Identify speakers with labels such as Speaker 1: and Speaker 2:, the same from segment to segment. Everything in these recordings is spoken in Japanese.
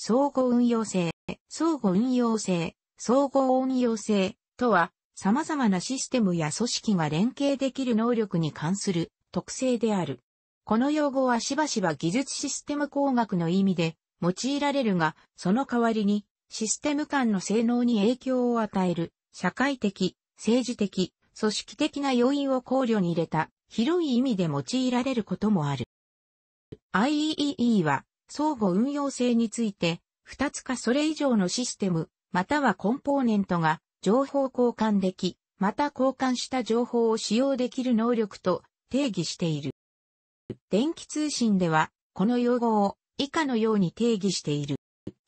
Speaker 1: 相互運用性、相互運用性、相互運用性とは、様々なシステムや組織が連携できる能力に関する特性である。この用語はしばしば技術システム工学の意味で用いられるが、その代わりにシステム間の性能に影響を与える社会的、政治的、組織的な要因を考慮に入れた広い意味で用いられることもある。IEEE は相互運用性について、二つかそれ以上のシステム、またはコンポーネントが情報交換でき、また交換した情報を使用できる能力と定義している。電気通信では、この用語を以下のように定義している。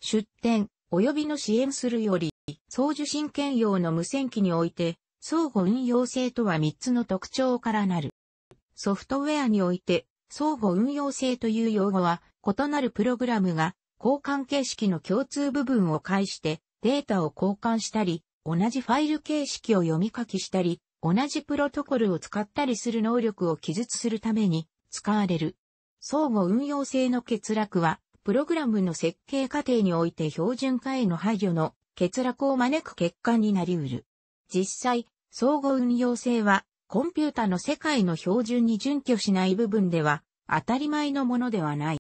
Speaker 1: 出展、及びの支援するより、送受信兼用の無線機において、相互運用性とは3つの特徴からなる。ソフトウェアにおいて、相互運用性という用語は、異なるプログラムが交換形式の共通部分を介してデータを交換したり、同じファイル形式を読み書きしたり、同じプロトコルを使ったりする能力を記述するために使われる。相互運用性の欠落は、プログラムの設計過程において標準化への配慮の欠落を招く結果になり得る。実際、相互運用性は、コンピュータの世界の標準に準拠しない部分では、当たり前のものではない。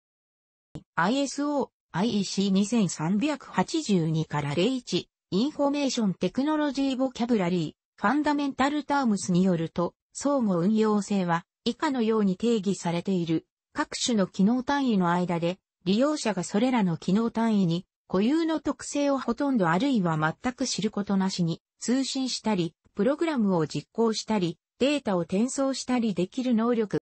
Speaker 1: ISO、IEC2382 から01、インフォメーションテクノロジーボキャブラリー、ファンダメンタルタームスによると、相互運用性は以下のように定義されている。各種の機能単位の間で、利用者がそれらの機能単位に固有の特性をほとんどあるいは全く知ることなしに通信したり、プログラムを実行したり、データを転送したりできる能力。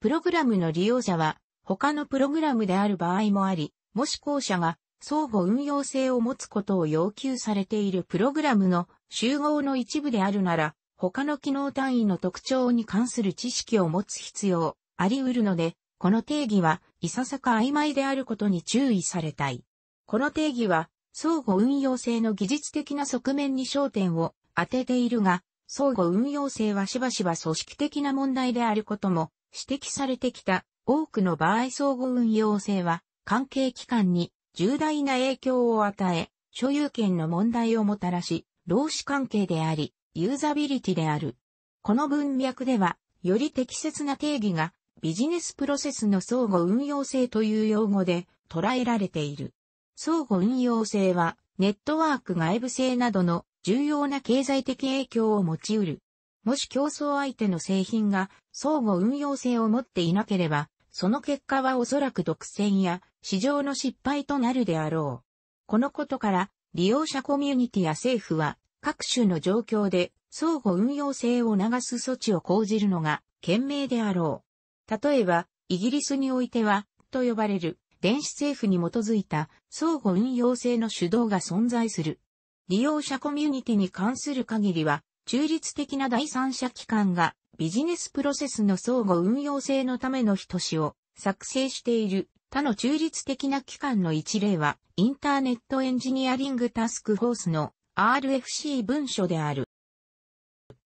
Speaker 1: プログラムの利用者は他のプログラムである場合もあり、もし後者が相互運用性を持つことを要求されているプログラムの集合の一部であるなら、他の機能単位の特徴に関する知識を持つ必要あり得るので、この定義はいささか曖昧であることに注意されたい。この定義は相互運用性の技術的な側面に焦点を当てているが、相互運用性はしばしば組織的な問題であることも指摘されてきた多くの場合相互運用性は関係機関に重大な影響を与え、所有権の問題をもたらし、労使関係であり、ユーザビリティである。この文脈では、より適切な定義がビジネスプロセスの相互運用性という用語で捉えられている。相互運用性は、ネットワーク外部性などの重要な経済的影響を持ち得る。もし競争相手の製品が相互運用性を持っていなければ、その結果はおそらく独占や市場の失敗となるであろう。このことから、利用者コミュニティや政府は、各種の状況で相互運用性を促す措置を講じるのが、賢明であろう。例えば、イギリスにおいては、と呼ばれる、電子政府に基づいた相互運用性の主導が存在する。利用者コミュニティに関する限りは、中立的な第三者機関がビジネスプロセスの相互運用性のための人しを作成している他の中立的な機関の一例はインターネットエンジニアリングタスクフォースの RFC 文書である。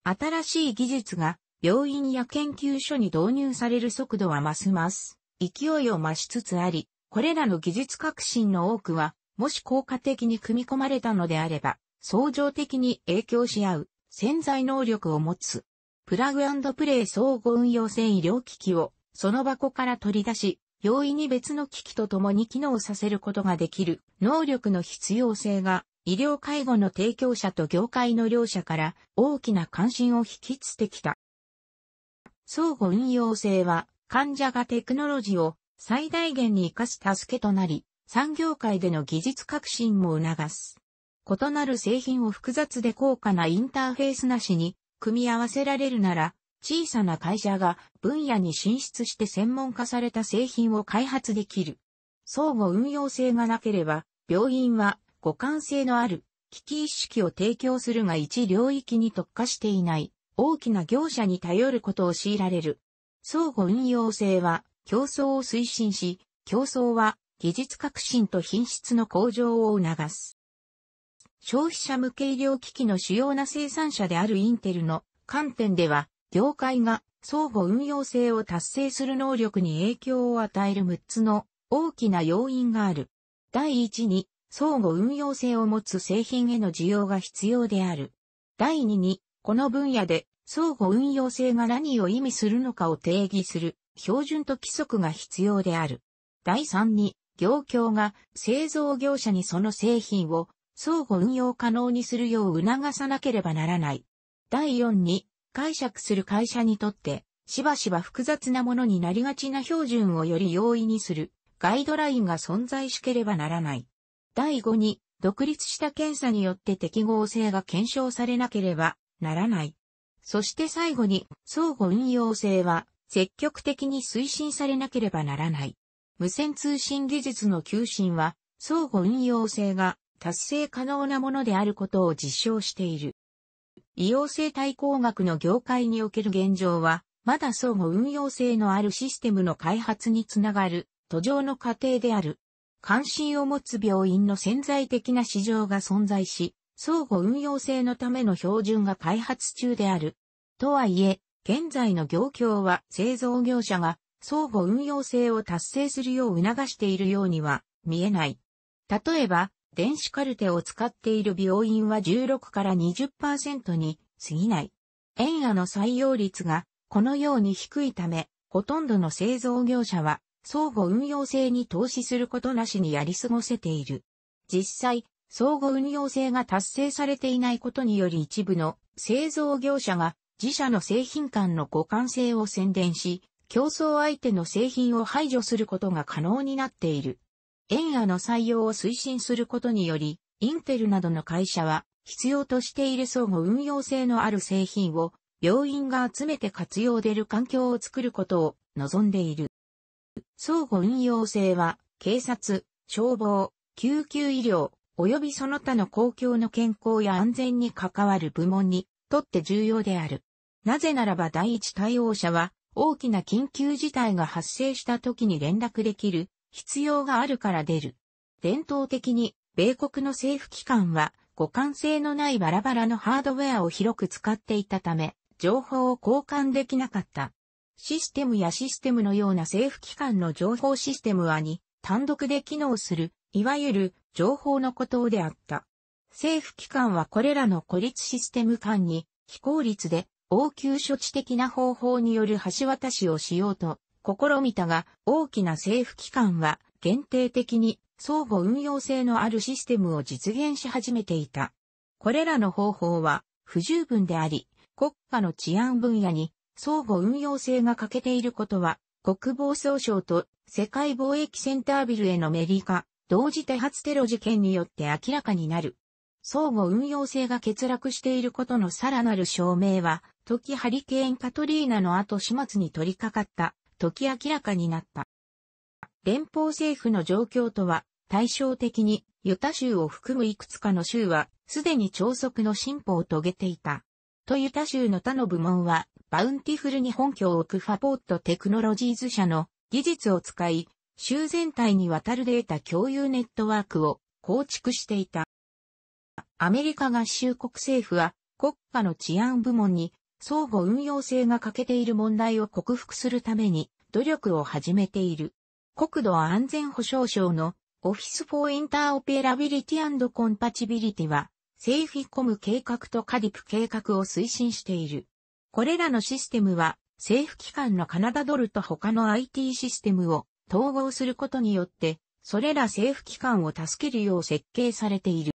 Speaker 1: 新しい技術が病院や研究所に導入される速度はますます勢いを増しつつあり、これらの技術革新の多くは、もし効果的に組み込まれたのであれば、相乗的に影響し合う潜在能力を持つ。プラグプレイ相互運用性医療機器をその箱から取り出し、容易に別の機器と共に機能させることができる能力の必要性が医療介護の提供者と業界の両者から大きな関心を引きつてきた。相互運用性は患者がテクノロジーを最大限に活かす助けとなり、産業界での技術革新も促す。異なる製品を複雑で高価なインターフェースなしに組み合わせられるなら、小さな会社が分野に進出して専門化された製品を開発できる。相互運用性がなければ、病院は互換性のある危機意識を提供するが一領域に特化していない大きな業者に頼ることを強いられる。相互運用性は競争を推進し、競争は技術革新と品質の向上を促す。消費者向け医療機器の主要な生産者であるインテルの観点では、業界が相互運用性を達成する能力に影響を与える6つの大きな要因がある。第1に、相互運用性を持つ製品への需要が必要である。第2に、この分野で相互運用性が何を意味するのかを定義する標準と規則が必要である。第3に、業況が製造業者にその製品を相互運用可能にするよう促さなければならない。第4に、解釈する会社にとって、しばしば複雑なものになりがちな標準をより容易にする、ガイドラインが存在しければならない。第5に、独立した検査によって適合性が検証されなければならない。そして最後に、相互運用性は積極的に推進されなければならない。無線通信技術の求心は、相互運用性が達成可能なものであることを実証している。異様性対抗学の業界における現状は、まだ相互運用性のあるシステムの開発につながる途上の過程である。関心を持つ病院の潜在的な市場が存在し、相互運用性のための標準が開発中である。とはいえ、現在の業況は製造業者が相互運用性を達成するよう促しているようには見えない。例えば、電子カルテを使っている病院は16から20%に過ぎない。円野の採用率がこのように低いため、ほとんどの製造業者は相互運用性に投資することなしにやり過ごせている。実際、相互運用性が達成されていないことにより一部の製造業者が自社の製品間の互換性を宣伝し、競争相手の製品を排除することが可能になっている。ン野の採用を推進することにより、インテルなどの会社は必要としている相互運用性のある製品を病院が集めて活用でる環境を作ることを望んでいる。相互運用性は警察、消防、救急医療、及びその他の公共の健康や安全に関わる部門にとって重要である。なぜならば第一対応者は大きな緊急事態が発生した時に連絡できる必要があるから出る。伝統的に、米国の政府機関は、互換性のないバラバラのハードウェアを広く使っていたため、情報を交換できなかった。システムやシステムのような政府機関の情報システムはに、単独で機能する、いわゆる情報のことであった。政府機関はこれらの孤立システム間に、非効率で応急処置的な方法による橋渡しをしようと試みたが、大きな政府機関は限定的に相互運用性のあるシステムを実現し始めていた。これらの方法は不十分であり、国家の治安分野に相互運用性が欠けていることは、国防総省と世界貿易センタービルへのメリカ、同時多発テロ事件によって明らかになる。相互運用性が欠落していることのさらなる証明は、時ハリケーンカトリーナの後始末に取り掛かった時明らかになった。連邦政府の状況とは対照的にユタ州を含むいくつかの州はすでに超速の進歩を遂げていた。とユタ州の他の部門はバウンティフルに本拠を置くファポートテクノロジーズ社の技術を使い州全体にわたるデータ共有ネットワークを構築していた。アメリカ合衆国政府は国家の治安部門に相互運用性が欠けている問題を克服するために努力を始めている。国土安全保障省のオフィス・フォー・インターオペラビリティコンパチビリティは、セイフィコム計画とカディプ計画を推進している。これらのシステムは、政府機関のカナダドルと他の IT システムを統合することによって、それら政府機関を助けるよう設計されている。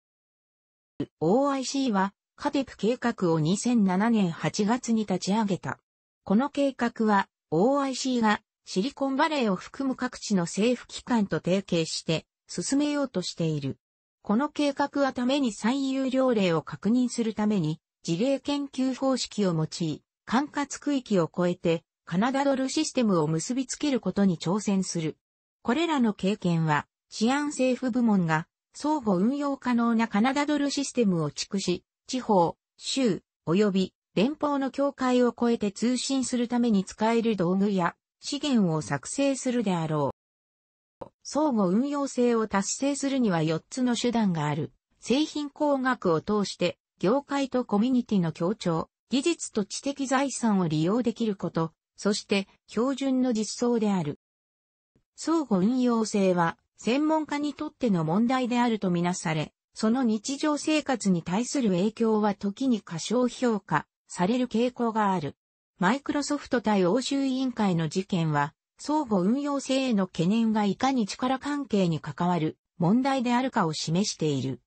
Speaker 1: OIC は、カテプ計画を2007年8月に立ち上げた。この計画は OIC がシリコンバレーを含む各地の政府機関と提携して進めようとしている。この計画はために最優良例を確認するために事例研究方式を用い、管轄区域を超えてカナダドルシステムを結びつけることに挑戦する。これらの経験は治安政府部門が相互運用可能なカナダドルシステムを蓄し、地方、州、及び連邦の境界を越えて通信するために使える道具や資源を作成するであろう。相互運用性を達成するには4つの手段がある。製品工学を通して業界とコミュニティの協調、技術と知的財産を利用できること、そして標準の実装である。相互運用性は専門家にとっての問題であるとみなされ、その日常生活に対する影響は時に過小評価される傾向がある。マイクロソフト対欧州委員会の事件は、相互運用性への懸念がいかに力関係に関わる問題であるかを示している。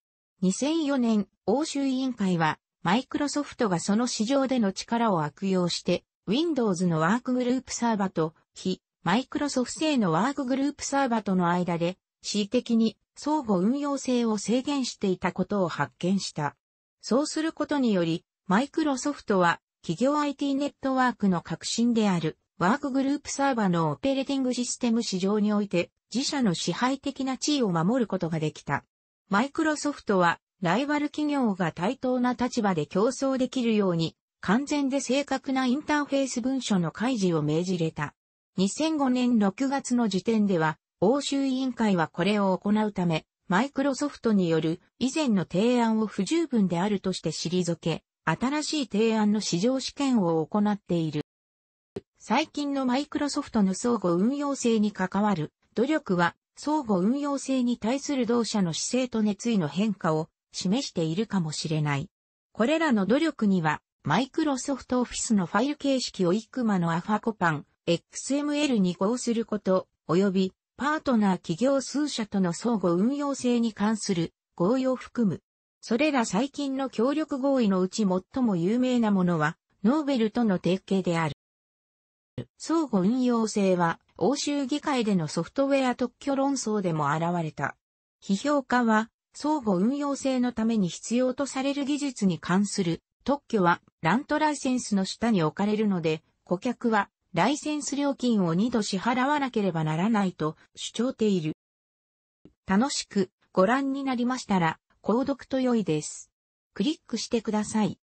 Speaker 1: 2004年、欧州委員会は、マイクロソフトがその市場での力を悪用して、Windows のワークグループサーバと非、マイクロソフト製のワークグループサーバとの間で、恣意的に相互運用性を制限していたことを発見した。そうすることにより、マイクロソフトは企業 IT ネットワークの革新であるワークグループサーバーのオペレーティングシステム市場において自社の支配的な地位を守ることができた。マイクロソフトはライバル企業が対等な立場で競争できるように完全で正確なインターフェース文書の開示を命じれた。2005年6月の時点では欧州委員会はこれを行うため、マイクロソフトによる以前の提案を不十分であるとして退け、新しい提案の市場試験を行っている。最近のマイクロソフトの相互運用性に関わる努力は、相互運用性に対する同社の姿勢と熱意の変化を示しているかもしれない。これらの努力には、マイクロソフトオフィスのファイル形式をイクマのアファコパン、XML に合すること、及びパートナー企業数社との相互運用性に関する合意を含む。それら最近の協力合意のうち最も有名なものは、ノーベルとの提携である。相互運用性は、欧州議会でのソフトウェア特許論争でも現れた。批評家は、相互運用性のために必要とされる技術に関する特許は、ラントライセンスの下に置かれるので、顧客はライセンス料金を2度支払わなければならないと主張ている。楽しくご覧になりましたら、購読と良いです。クリックしてください。